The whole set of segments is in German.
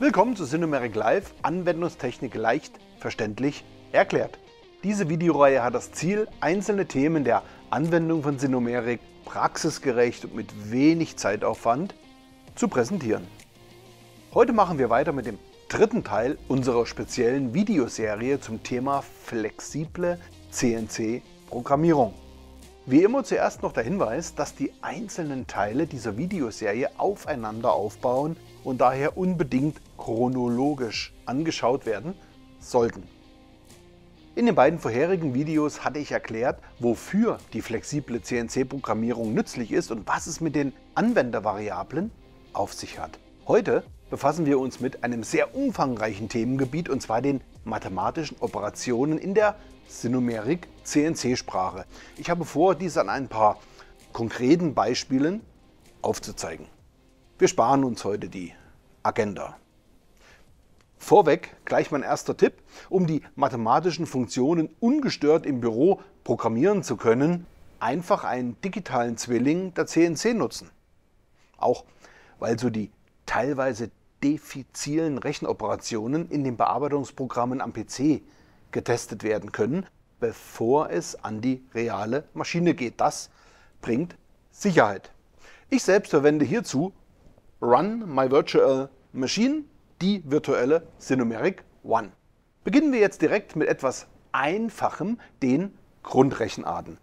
Willkommen zu Cinemeric Live, Anwendungstechnik leicht, verständlich, erklärt. Diese Videoreihe hat das Ziel, einzelne Themen der Anwendung von Cinemeric praxisgerecht und mit wenig Zeitaufwand zu präsentieren. Heute machen wir weiter mit dem dritten Teil unserer speziellen Videoserie zum Thema flexible CNC-Programmierung. Wie immer zuerst noch der Hinweis, dass die einzelnen Teile dieser Videoserie aufeinander aufbauen und daher unbedingt chronologisch angeschaut werden sollten. In den beiden vorherigen Videos hatte ich erklärt, wofür die flexible CNC-Programmierung nützlich ist und was es mit den Anwendervariablen auf sich hat. Heute befassen wir uns mit einem sehr umfangreichen Themengebiet und zwar den mathematischen Operationen in der Sinnumerik CNC-Sprache. Ich habe vor, dies an ein paar konkreten Beispielen aufzuzeigen. Wir sparen uns heute die Agenda. Vorweg gleich mein erster Tipp, um die mathematischen Funktionen ungestört im Büro programmieren zu können, einfach einen digitalen Zwilling der CNC nutzen. Auch weil so die teilweise defizilen Rechenoperationen in den Bearbeitungsprogrammen am PC getestet werden können, bevor es an die reale Maschine geht. Das bringt Sicherheit. Ich selbst verwende hierzu Run My Virtual Machine, die virtuelle Cinumeric One. Beginnen wir jetzt direkt mit etwas Einfachem, den Grundrechenarten.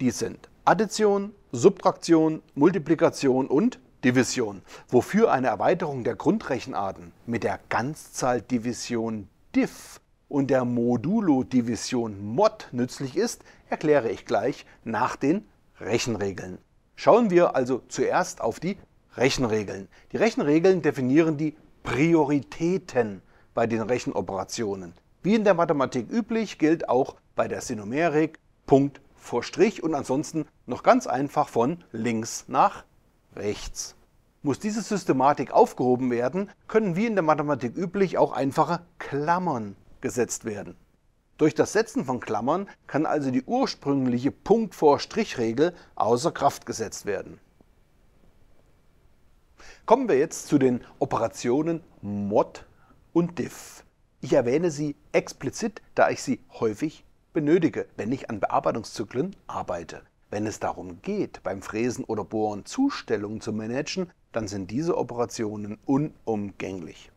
Dies sind Addition, Subtraktion, Multiplikation und Division, wofür eine Erweiterung der Grundrechenarten mit der Ganzzahldivision diff und der Modulo-Division mod nützlich ist, erkläre ich gleich nach den Rechenregeln. Schauen wir also zuerst auf die Rechenregeln. Die Rechenregeln definieren die Prioritäten bei den Rechenoperationen. Wie in der Mathematik üblich gilt auch bei der Sinomerik Punkt vor Strich und ansonsten noch ganz einfach von links nach rechts rechts. Muss diese Systematik aufgehoben werden, können wie in der Mathematik üblich auch einfache Klammern gesetzt werden. Durch das Setzen von Klammern kann also die ursprüngliche Punkt-vor-Strich-Regel außer Kraft gesetzt werden. Kommen wir jetzt zu den Operationen mod und diff. Ich erwähne sie explizit, da ich sie häufig benötige, wenn ich an Bearbeitungszyklen arbeite. Wenn es darum geht, beim Fräsen oder Bohren Zustellungen zu managen, dann sind diese Operationen unumgänglich.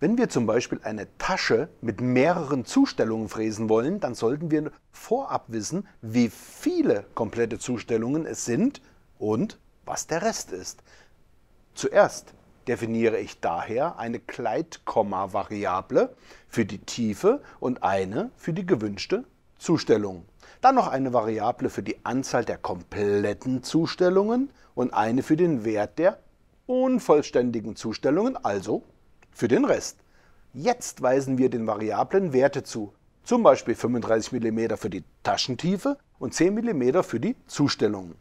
Wenn wir zum Beispiel eine Tasche mit mehreren Zustellungen fräsen wollen, dann sollten wir vorab wissen, wie viele komplette Zustellungen es sind und was der Rest ist. Zuerst definiere ich daher eine Kleidkomma-Variable für die Tiefe und eine für die gewünschte Zustellung. Dann noch eine Variable für die Anzahl der kompletten Zustellungen und eine für den Wert der unvollständigen Zustellungen, also für den Rest. Jetzt weisen wir den Variablen Werte zu, zum Beispiel 35 mm für die Taschentiefe und 10 mm für die Zustellungen.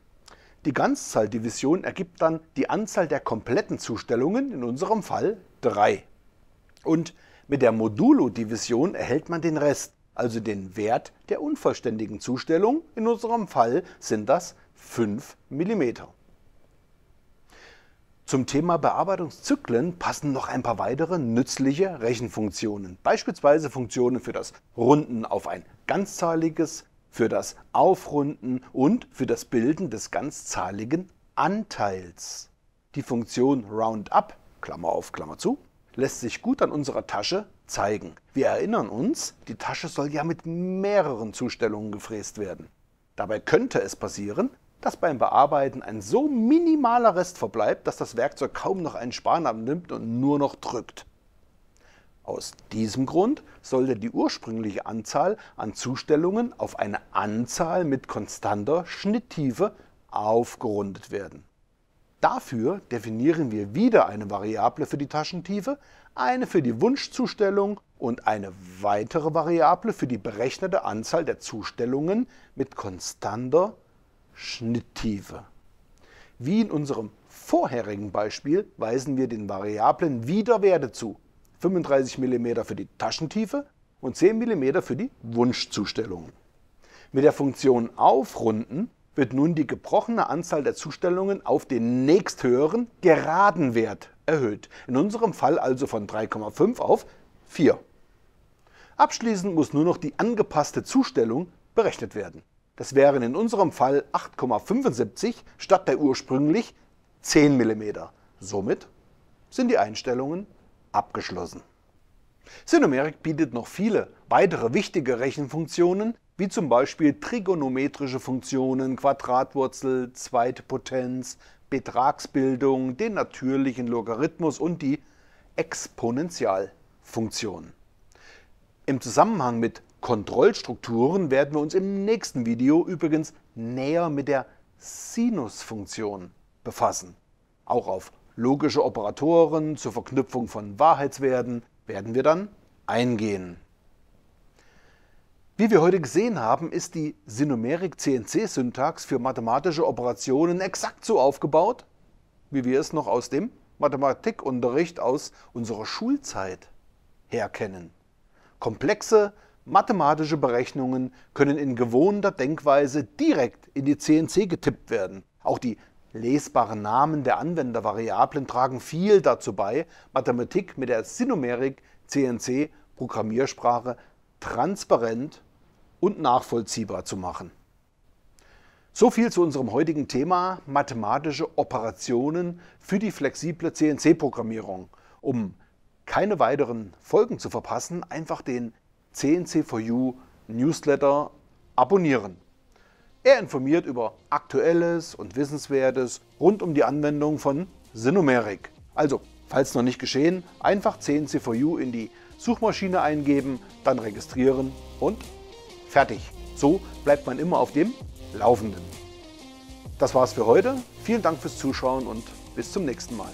Die Ganzzahldivision ergibt dann die Anzahl der kompletten Zustellungen, in unserem Fall 3. Und mit der Modulo-Division erhält man den Rest, also den Wert der unvollständigen Zustellung. In unserem Fall sind das 5 mm. Zum Thema Bearbeitungszyklen passen noch ein paar weitere nützliche Rechenfunktionen. Beispielsweise Funktionen für das Runden auf ein ganzzahliges, für das Aufrunden und für das Bilden des ganzzahligen Anteils. Die Funktion Roundup, Klammer auf, Klammer zu, lässt sich gut an unserer Tasche zeigen. Wir erinnern uns, die Tasche soll ja mit mehreren Zustellungen gefräst werden. Dabei könnte es passieren, dass beim Bearbeiten ein so minimaler Rest verbleibt, dass das Werkzeug kaum noch einen Span abnimmt und nur noch drückt. Aus diesem Grund sollte die ursprüngliche Anzahl an Zustellungen auf eine Anzahl mit konstanter Schnitttiefe aufgerundet werden. Dafür definieren wir wieder eine Variable für die Taschentiefe, eine für die Wunschzustellung und eine weitere Variable für die berechnete Anzahl der Zustellungen mit konstanter Schnitttiefe. Wie in unserem vorherigen Beispiel weisen wir den Variablen wieder Werte zu. 35 mm für die Taschentiefe und 10 mm für die Wunschzustellung. Mit der Funktion aufrunden wird nun die gebrochene Anzahl der Zustellungen auf den nächsthöheren geraden Wert erhöht. In unserem Fall also von 3,5 auf 4. Abschließend muss nur noch die angepasste Zustellung berechnet werden. Das wären in unserem Fall 8,75 statt der ursprünglich 10 mm. Somit sind die Einstellungen abgeschlossen. Synomeric bietet noch viele weitere wichtige Rechenfunktionen, wie zum Beispiel trigonometrische Funktionen, Quadratwurzel, Zweitpotenz, Betragsbildung, den natürlichen Logarithmus und die Exponentialfunktion. Im Zusammenhang mit Kontrollstrukturen werden wir uns im nächsten Video übrigens näher mit der Sinusfunktion befassen. Auch auf logische Operatoren zur Verknüpfung von Wahrheitswerten werden wir dann eingehen. Wie wir heute gesehen haben, ist die Sinumerik CNC-Syntax für mathematische Operationen exakt so aufgebaut, wie wir es noch aus dem Mathematikunterricht aus unserer Schulzeit herkennen. Komplexe mathematische Berechnungen können in gewohnter Denkweise direkt in die CNC getippt werden. Auch die lesbaren Namen der Anwendervariablen tragen viel dazu bei, Mathematik mit der Sinumerik CNC Programmiersprache transparent und nachvollziehbar zu machen. So viel zu unserem heutigen Thema mathematische Operationen für die flexible CNC-Programmierung. Um keine weiteren Folgen zu verpassen, einfach den CNC4U Newsletter abonnieren. Er informiert über Aktuelles und Wissenswertes rund um die Anwendung von Sinumerik. Also, falls noch nicht geschehen, einfach CNC4U in die Suchmaschine eingeben, dann registrieren und Fertig. So bleibt man immer auf dem Laufenden. Das war's für heute. Vielen Dank fürs Zuschauen und bis zum nächsten Mal.